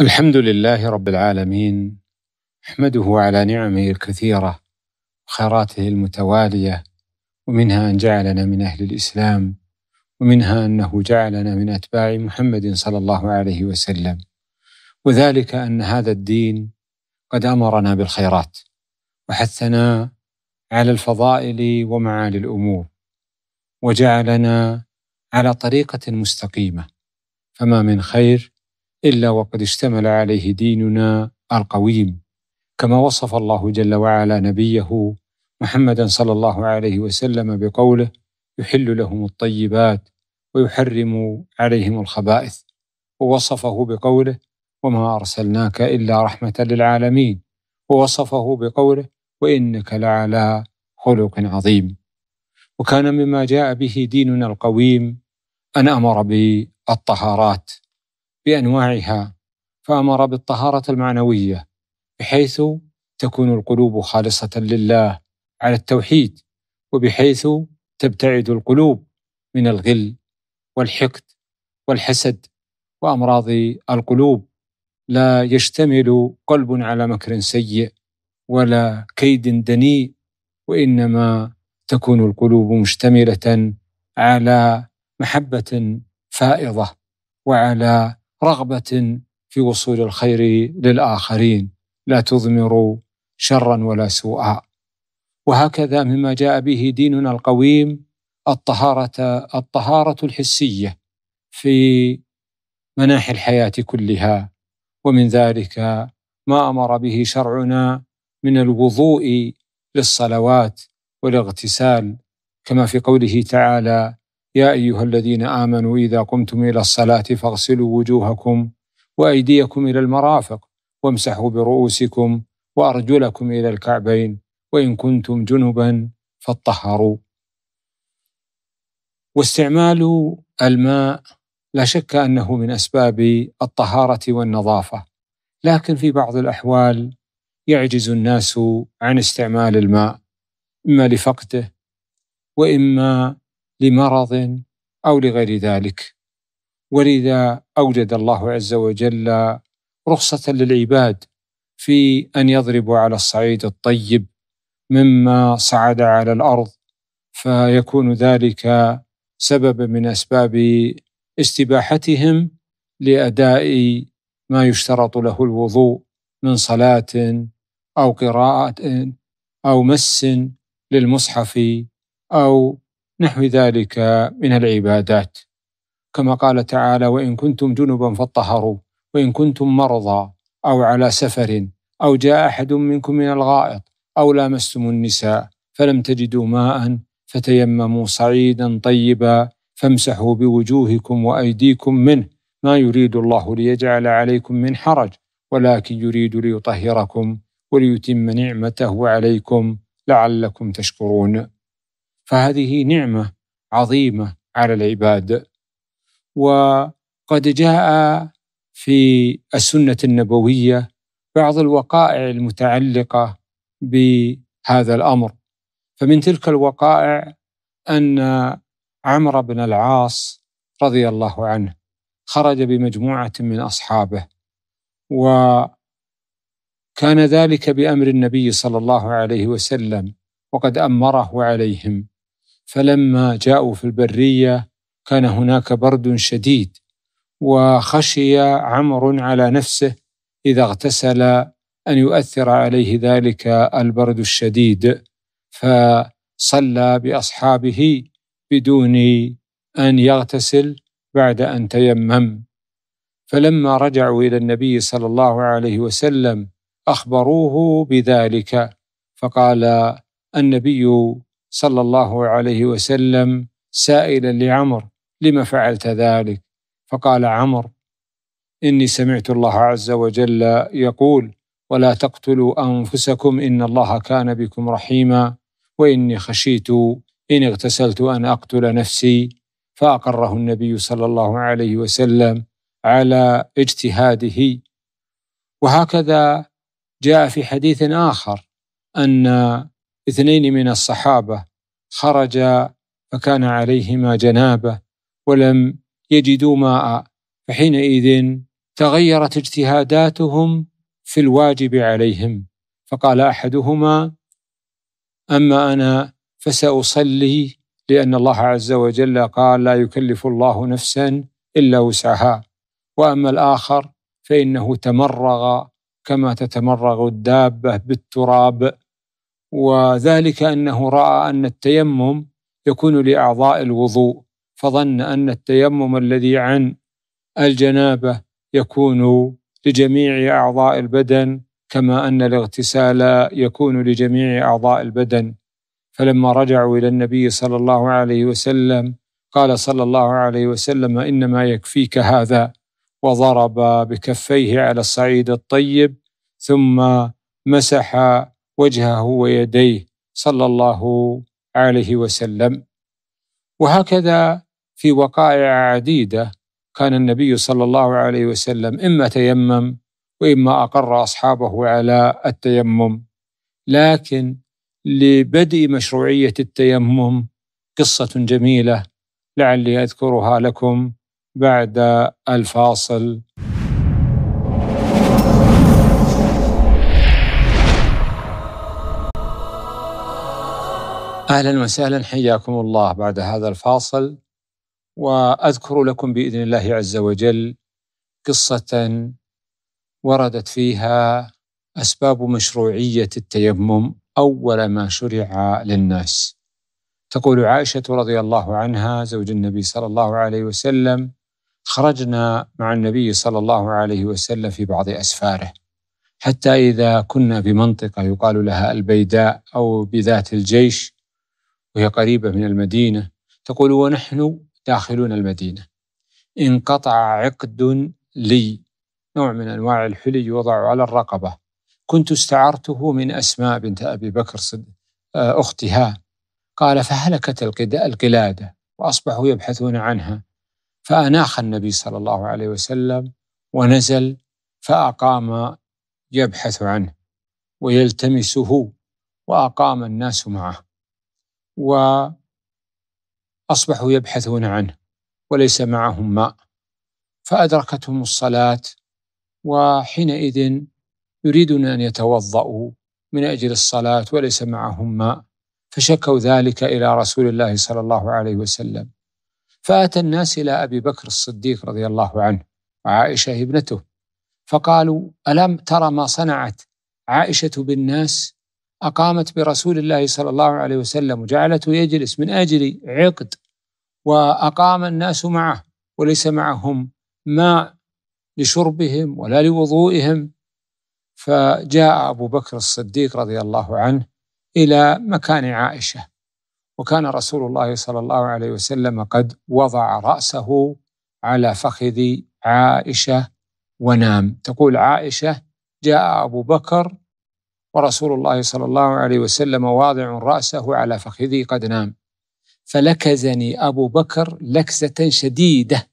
الحمد لله رب العالمين احمده على نعمه الكثيره وخيراته المتواليه ومنها ان جعلنا من اهل الاسلام ومنها انه جعلنا من اتباع محمد صلى الله عليه وسلم وذلك ان هذا الدين قد امرنا بالخيرات وحثنا على الفضائل ومعالي الامور وجعلنا على طريقه مستقيمه فما من خير إلا وقد اشتمل عليه ديننا القويم كما وصف الله جل وعلا نبيه محمدا صلى الله عليه وسلم بقوله يحل لهم الطيبات ويحرم عليهم الخبائث ووصفه بقوله وما ارسلناك الا رحمه للعالمين ووصفه بقوله وانك لعلى خلق عظيم وكان مما جاء به ديننا القويم ان امر بالطهارات بانواعها فامر بالطهاره المعنويه بحيث تكون القلوب خالصه لله على التوحيد وبحيث تبتعد القلوب من الغل والحقد والحسد وامراض القلوب لا يشتمل قلب على مكر سيء ولا كيد دنيء وانما تكون القلوب مشتمله على محبه فائضه وعلى رغبه في وصول الخير للاخرين لا تضمر شرا ولا سوءا وهكذا مما جاء به ديننا القويم الطهاره الطهاره الحسيه في مناحي الحياه كلها ومن ذلك ما امر به شرعنا من الوضوء للصلوات والاغتسال كما في قوله تعالى يا أيها الذين آمنوا إذا قمتم إلى الصلاة فاغسلوا وجوهكم وأيديكم إلى المرافق وامسحوا برؤوسكم وأرجلكم إلى الكعبين وإن كنتم جنبا فاطهروا واستعمال الماء لا شك أنه من أسباب الطهارة والنظافة لكن في بعض الأحوال يعجز الناس عن استعمال الماء إما لفقده وإما لمرض او لغير ذلك ولذا اوجد الله عز وجل رخصه للعباد في ان يضربوا على الصعيد الطيب مما صعد على الارض فيكون ذلك سببا من اسباب استباحتهم لاداء ما يشترط له الوضوء من صلاه او قراءه او مس للمصحف او نحو ذلك من العبادات كما قال تعالى وان كنتم جنبا فاطهروا وان كنتم مرضى او على سفر او جاء احد منكم من الغائط او لامستم النساء فلم تجدوا ماء فتيمموا صعيدا طيبا فامسحوا بوجوهكم وايديكم منه ما يريد الله ليجعل عليكم من حرج ولكن يريد ليطهركم وليتم نعمته عليكم لعلكم تشكرون فهذه نعمه عظيمه على العباد وقد جاء في السنه النبويه بعض الوقائع المتعلقه بهذا الامر فمن تلك الوقائع ان عمرو بن العاص رضي الله عنه خرج بمجموعه من اصحابه وكان ذلك بامر النبي صلى الله عليه وسلم وقد امره عليهم فلما جاءوا في البريه كان هناك برد شديد وخشي عمرو على نفسه اذا اغتسل ان يؤثر عليه ذلك البرد الشديد فصلى باصحابه بدون ان يغتسل بعد ان تيمم فلما رجعوا الى النبي صلى الله عليه وسلم اخبروه بذلك فقال النبي صلى الله عليه وسلم سائلا لعمر لم فعلت ذلك فقال عمر اني سمعت الله عز وجل يقول ولا تقتلوا انفسكم ان الله كان بكم رحيما واني خشيت ان اغتسلت ان اقتل نفسي فاقره النبي صلى الله عليه وسلم على اجتهاده وهكذا جاء في حديث اخر ان اثنين من الصحابة خرجا فكان عليهما جنابة ولم يجدوا ماء فحينئذ تغيرت اجتهاداتهم في الواجب عليهم فقال احدهما اما انا فساصلي لان الله عز وجل قال لا يكلف الله نفسا الا وسعها واما الاخر فانه تمرغ كما تتمرغ الدابه بالتراب وذلك انه راى ان التيمم يكون لاعضاء الوضوء فظن ان التيمم الذي عن الجنابه يكون لجميع اعضاء البدن كما ان الاغتسال يكون لجميع اعضاء البدن فلما رجعوا الى النبي صلى الله عليه وسلم قال صلى الله عليه وسلم انما يكفيك هذا وضرب بكفيه على الصعيد الطيب ثم مسح وجهه ويديه صلى الله عليه وسلم وهكذا في وقائع عديده كان النبي صلى الله عليه وسلم اما تيمم واما اقر اصحابه على التيمم لكن لبدء مشروعيه التيمم قصه جميله لعلي اذكرها لكم بعد الفاصل اهلا وسهلا حياكم الله بعد هذا الفاصل واذكر لكم باذن الله عز وجل قصه وردت فيها اسباب مشروعيه التيمم اول ما شرع للناس تقول عائشه رضي الله عنها زوج النبي صلى الله عليه وسلم خرجنا مع النبي صلى الله عليه وسلم في بعض اسفاره حتى اذا كنا بمنطقه يقال لها البيداء او بذات الجيش وهي قريبة من المدينة تقول ونحن داخلون المدينة انقطع عقد لي نوع من أنواع الحلي يوضع على الرقبة كنت استعرته من أسماء بنت أبي بكر صد آه، أختها قال فهلكت القلادة وأصبحوا يبحثون عنها فأناخ النبي صلى الله عليه وسلم ونزل فأقام يبحث عنه ويلتمسه وأقام الناس معه وأصبحوا يبحثون عنه وليس معهم ماء فأدركتهم الصلاة وحينئذ يريدون أن يتوضأوا من أجل الصلاة وليس معهم ماء فشكوا ذلك إلى رسول الله صلى الله عليه وسلم فأتى الناس إلى أبي بكر الصديق رضي الله عنه وعائشة ابنته فقالوا ألم ترى ما صنعت عائشة بالناس أقامت برسول الله صلى الله عليه وسلم وجعلته يجلس من أجل عقد وأقام الناس معه وليس معهم ماء لشربهم ولا لوضوئهم فجاء أبو بكر الصديق رضي الله عنه إلى مكان عائشة وكان رسول الله صلى الله عليه وسلم قد وضع رأسه على فخذ عائشة ونام تقول عائشة جاء أبو بكر ورسول الله صلى الله عليه وسلم واضع رأسه على فخذي قد نام فلكزني أبو بكر لكزة شديدة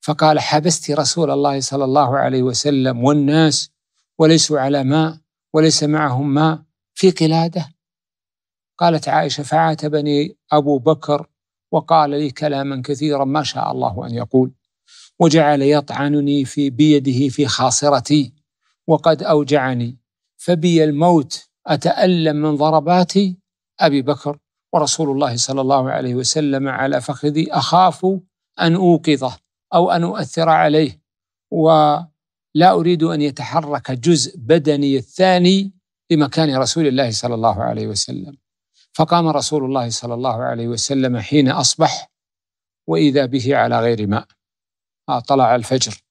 فقال حبست رسول الله صلى الله عليه وسلم والناس وليسوا على ماء وليس معهم ماء في قلاده قالت عائشه فعاتبني ابو بكر وقال لي كلاما كثيرا ما شاء الله ان يقول وجعل يطعنني في بيده في خاصرتي وقد اوجعني فبي الموت أتألم من ضربات أبي بكر ورسول الله صلى الله عليه وسلم على فخذي أخاف أن أوقظه أو أن أؤثر عليه ولا أريد أن يتحرك جزء بدني الثاني لمكان رسول الله صلى الله عليه وسلم فقام رسول الله صلى الله عليه وسلم حين أصبح وإذا به على غير ماء آه، طلع الفجر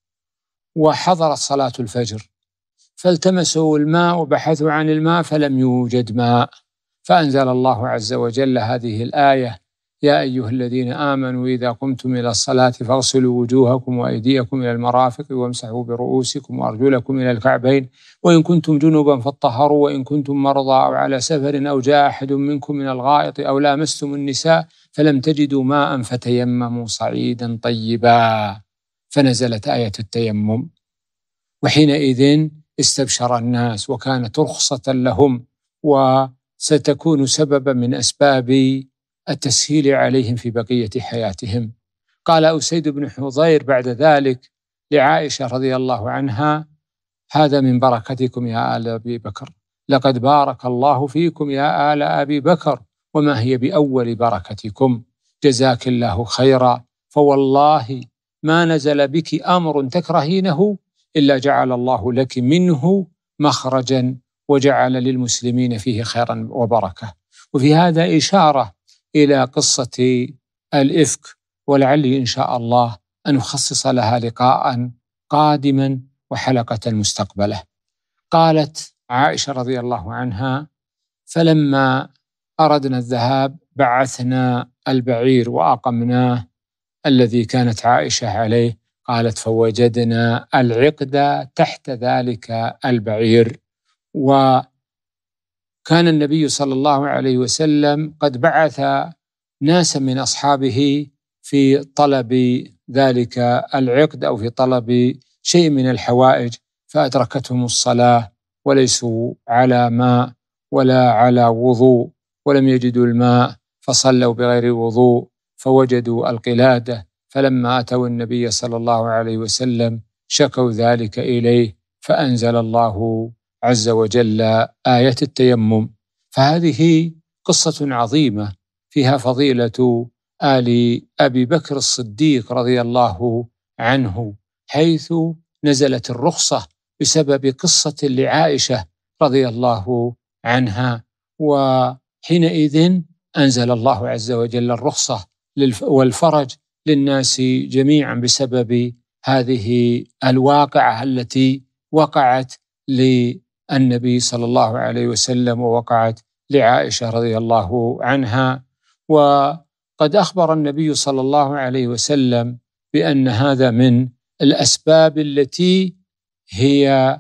وحضرت صلاة الفجر فالتمسوا الماء وبحثوا عن الماء فلم يوجد ماء فأنزل الله عز وجل هذه الآية يا أيها الذين آمنوا إذا قمتم إلى الصلاة فاغسلوا وجوهكم وأيديكم إلى المرافق وامسحوا برؤوسكم وأرجلكم إلى الكعبين وإن كنتم جنبا فاطهروا وإن كنتم مرضى أو على سفر أو جاء أحد منكم من الغائط أو لامستم النساء فلم تجدوا ماء فتيمموا صعيدا طيبا فنزلت آية التيمم وحينئذ استبشر الناس وكانت رخصة لهم وستكون سببا من أسباب التسهيل عليهم في بقية حياتهم قال أسيد بن حضير بعد ذلك لعائشة رضي الله عنها هذا من بركتكم يا آل أبي بكر لقد بارك الله فيكم يا آل أبي بكر وما هي بأول بركتكم جزاك الله خيرا فوالله ما نزل بك أمر تكرهينه الا جعل الله لك منه مخرجا وجعل للمسلمين فيه خيرا وبركه وفي هذا اشاره الى قصه الافك ولعلي ان شاء الله ان نخصص لها لقاء قادما وحلقه مستقبله قالت عائشه رضي الله عنها فلما اردنا الذهاب بعثنا البعير واقمناه الذي كانت عائشه عليه قالت فوجدنا العقد تحت ذلك البعير وكان النبي صلى الله عليه وسلم قد بعث ناسا من اصحابه في طلب ذلك العقد او في طلب شيء من الحوائج فادركتهم الصلاه وليسوا على ماء ولا على وضوء ولم يجدوا الماء فصلوا بغير وضوء فوجدوا القلاده فلما أتوا النبي صلى الله عليه وسلم شكوا ذلك إليه فأنزل الله عز وجل آية التيمم فهذه قصة عظيمة فيها فضيلة آل أبي بكر الصديق رضي الله عنه حيث نزلت الرخصة بسبب قصة لعائشة رضي الله عنها وحينئذ أنزل الله عز وجل الرخصة والفرج للناس جميعا بسبب هذه الواقعه التي وقعت للنبي صلى الله عليه وسلم ووقعت لعائشه رضي الله عنها وقد اخبر النبي صلى الله عليه وسلم بان هذا من الاسباب التي هي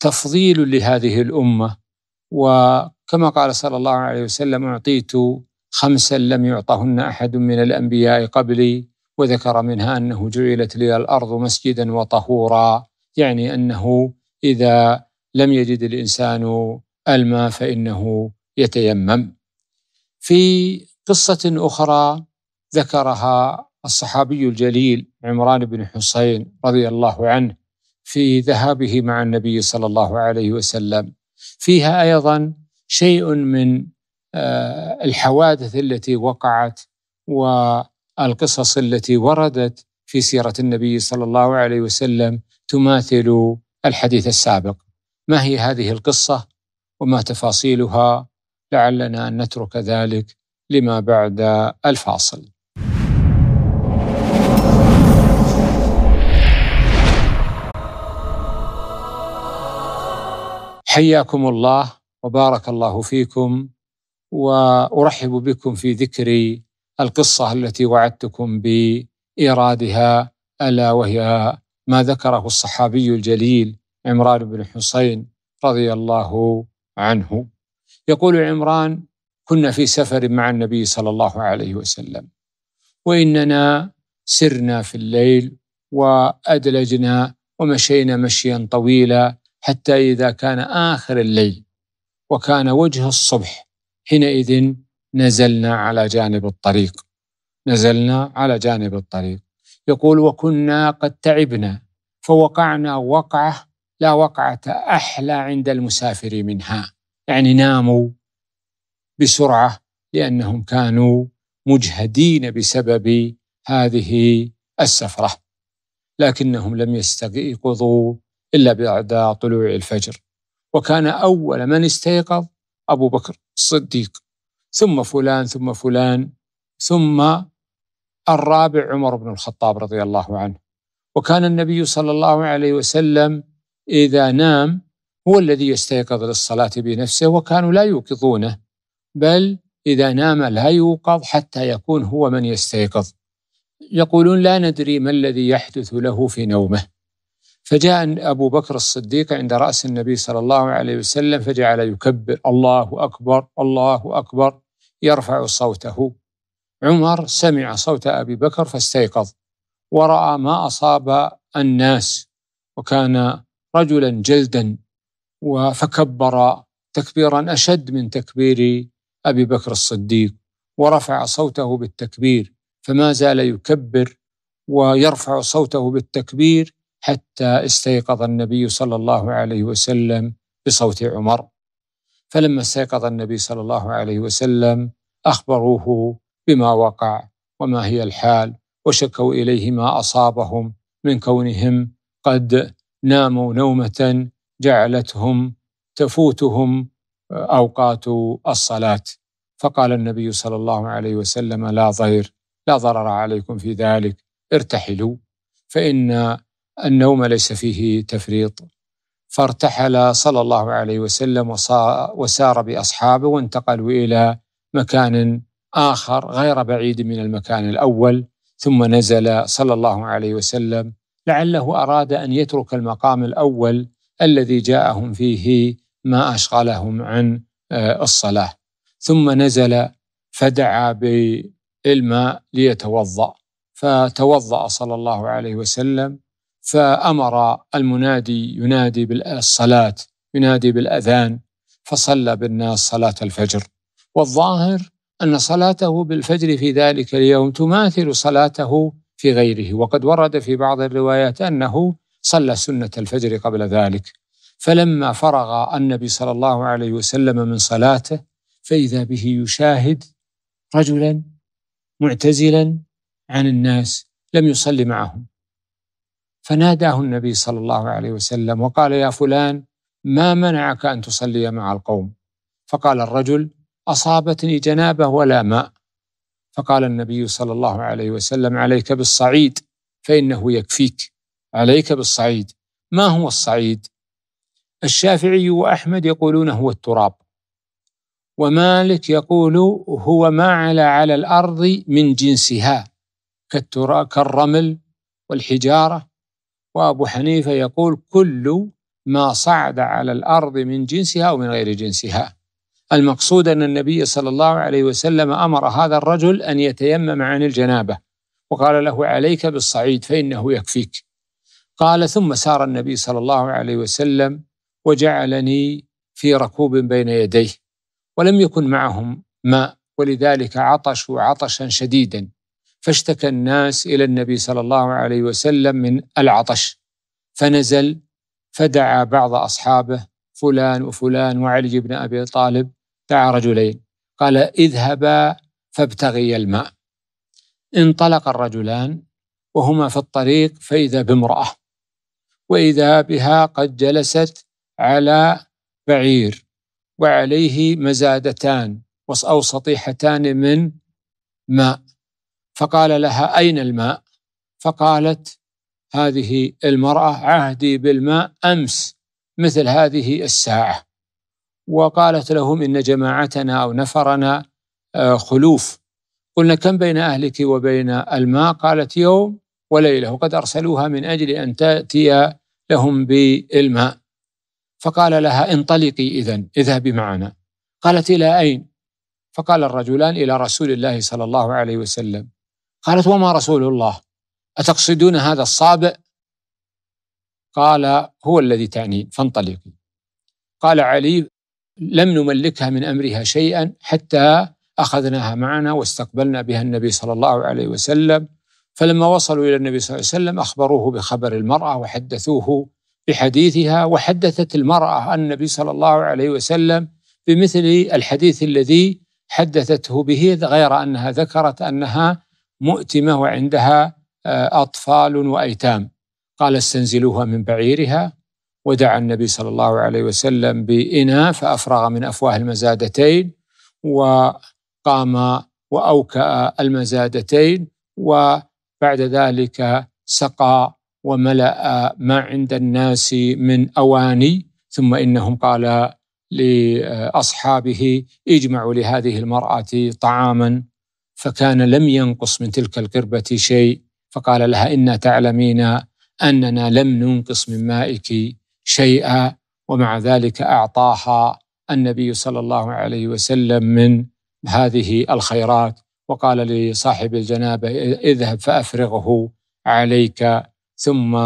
تفضيل لهذه الامه وكما قال صلى الله عليه وسلم اعطيت خمسا لم يعطهن أحد من الأنبياء قبلي وذكر منها أنه جعلت لي الأرض مسجدا وطهورا يعني أنه إذا لم يجد الإنسان الماء فإنه يتيمم في قصة أخرى ذكرها الصحابي الجليل عمران بن حسين رضي الله عنه في ذهابه مع النبي صلى الله عليه وسلم فيها ايضا شيء من آه، الحوادث التي وقعت والقصص التي وردت في سيرة النبي صلى الله عليه وسلم تماثل الحديث السابق ما هي هذه القصة وما تفاصيلها لعلنا أن نترك ذلك لما بعد الفاصل حياكم الله وبارك الله فيكم وارحب بكم في ذكر القصه التي وعدتكم بايرادها الا وهي ما ذكره الصحابي الجليل عمران بن حسين رضي الله عنه. يقول عمران: كنا في سفر مع النبي صلى الله عليه وسلم واننا سرنا في الليل وادلجنا ومشينا مشيا طويلا حتى اذا كان اخر الليل وكان وجه الصبح حينئذ نزلنا على جانب الطريق نزلنا على جانب الطريق يقول وكنا قد تعبنا فوقعنا وقعه لا وقعه احلى عند المسافر منها يعني ناموا بسرعه لانهم كانوا مجهدين بسبب هذه السفره لكنهم لم يستيقظوا الا بعد طلوع الفجر وكان اول من استيقظ ابو بكر الصديق ثم فلان ثم فلان ثم الرابع عمر بن الخطاب رضي الله عنه وكان النبي صلى الله عليه وسلم إذا نام هو الذي يستيقظ للصلاة بنفسه وكانوا لا يوقظونه بل إذا نام لا يوقظ حتى يكون هو من يستيقظ يقولون لا ندري ما الذي يحدث له في نومه فجاء أبو بكر الصديق عند رأس النبي صلى الله عليه وسلم فجعل يكبر الله أكبر الله أكبر يرفع صوته عمر سمع صوت أبي بكر فاستيقظ ورأى ما أصاب الناس وكان رجلا جلدا فكبر تكبيرا أشد من تكبير أبي بكر الصديق ورفع صوته بالتكبير فما زال يكبر ويرفع صوته بالتكبير حتى استيقظ النبي صلى الله عليه وسلم بصوت عمر فلما استيقظ النبي صلى الله عليه وسلم اخبروه بما وقع وما هي الحال وشكوا اليه ما اصابهم من كونهم قد ناموا نومه جعلتهم تفوتهم اوقات الصلاه فقال النبي صلى الله عليه وسلم لا ضير لا ضرر عليكم في ذلك ارتحلوا فان النوم ليس فيه تفريط فارتحل صلى الله عليه وسلم وسار باصحابه وانتقلوا الى مكان اخر غير بعيد من المكان الاول ثم نزل صلى الله عليه وسلم لعله اراد ان يترك المقام الاول الذي جاءهم فيه ما اشغلهم عن آه، الصلاه ثم نزل فدعا بالماء ليتوضا فتوضا صلى الله عليه وسلم فأمر المنادي ينادي بالصلاة ينادي بالأذان فصلى بالناس صلاة الفجر والظاهر أن صلاته بالفجر في ذلك اليوم تماثل صلاته في غيره وقد ورد في بعض الروايات أنه صلى سنة الفجر قبل ذلك فلما فرغ النبي صلى الله عليه وسلم من صلاته فإذا به يشاهد رجلا معتزلا عن الناس لم يصلي معهم فناداه النبي صلى الله عليه وسلم وقال يا فلان ما منعك ان تصلي مع القوم فقال الرجل اصابتني جنابه ولا ماء فقال النبي صلى الله عليه وسلم عليك بالصعيد فانه يكفيك عليك بالصعيد ما هو الصعيد الشافعي واحمد يقولون هو التراب ومالك يقول هو ما على على الارض من جنسها كالرمل والحجاره وأبو حنيفة يقول كل ما صعد على الأرض من جنسها ومن غير جنسها المقصود أن النبي صلى الله عليه وسلم أمر هذا الرجل أن يتيمم عن الجنابة وقال له عليك بالصعيد فإنه يكفيك قال ثم سار النبي صلى الله عليه وسلم وجعلني في ركوب بين يديه ولم يكن معهم ماء ولذلك عطشوا عطشا شديدا فاشتكى الناس الى النبي صلى الله عليه وسلم من العطش فنزل فدعا بعض اصحابه فلان وفلان وعلي بن ابي طالب دعا رجلين قال اذهبا فابتغيا الماء انطلق الرجلان وهما في الطريق فاذا بامراه واذا بها قد جلست على بعير وعليه مزادتان او سطيحتان من ماء فقال لها أين الماء فقالت هذه المرأة عهدي بالماء أمس مثل هذه الساعة وقالت لهم إن جماعتنا أو نفرنا آه، خلوف قلنا كم بين أهلك وبين الماء قالت يوم وليلة وقد أرسلوها من أجل أن تأتي لهم بالماء فقال لها انطلقي إذا اذهبي معنا قالت إلى أين فقال الرجلان إلى رسول الله صلى الله عليه وسلم قالت وما رسول الله أتقصدون هذا الصابئ قال هو الذي تعنين فانطلقي قال علي لم نملكها من أمرها شيئا حتى أخذناها معنا واستقبلنا بها النبي صلى الله عليه وسلم فلما وصلوا إلى النبي صلى الله عليه وسلم أخبروه بخبر المرأة وحدثوه بحديثها وحدثت المرأة النبي صلى الله عليه وسلم بمثل الحديث الذي حدثته به غير أنها ذكرت أنها مؤتمة وعندها آه، أطفال وأيتام قال استنزلوها من بعيرها ودعا النبي صلى الله عليه وسلم بإناء فأفرغ من أفواه المزادتين وقام وأوكأ المزادتين وبعد ذلك سقى وملأ ما عند الناس من أواني ثم إنهم قال لأصحابه اجمعوا لهذه المرأة طعاما فكان لم ينقص من تلك القربة شيء فقال لها إنا تعلمين أننا لم ننقص من مائك شيئا ومع ذلك أعطاها النبي صلى الله عليه وسلم من هذه الخيرات وقال لصاحب الجنابة اذهب فأفرغه عليك ثم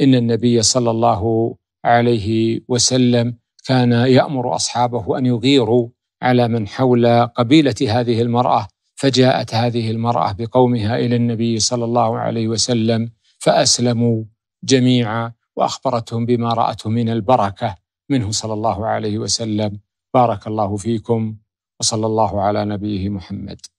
إن النبي صلى الله عليه وسلم كان يأمر أصحابه أن يغيروا على من حول قبيلة هذه المرأة فجاءت هذه المرأة بقومها إلى النبي صلى الله عليه وسلم فأسلموا جميعا وأخبرتهم بما رأته من البركة منه صلى الله عليه وسلم بارك الله فيكم وصلى الله على نبيه محمد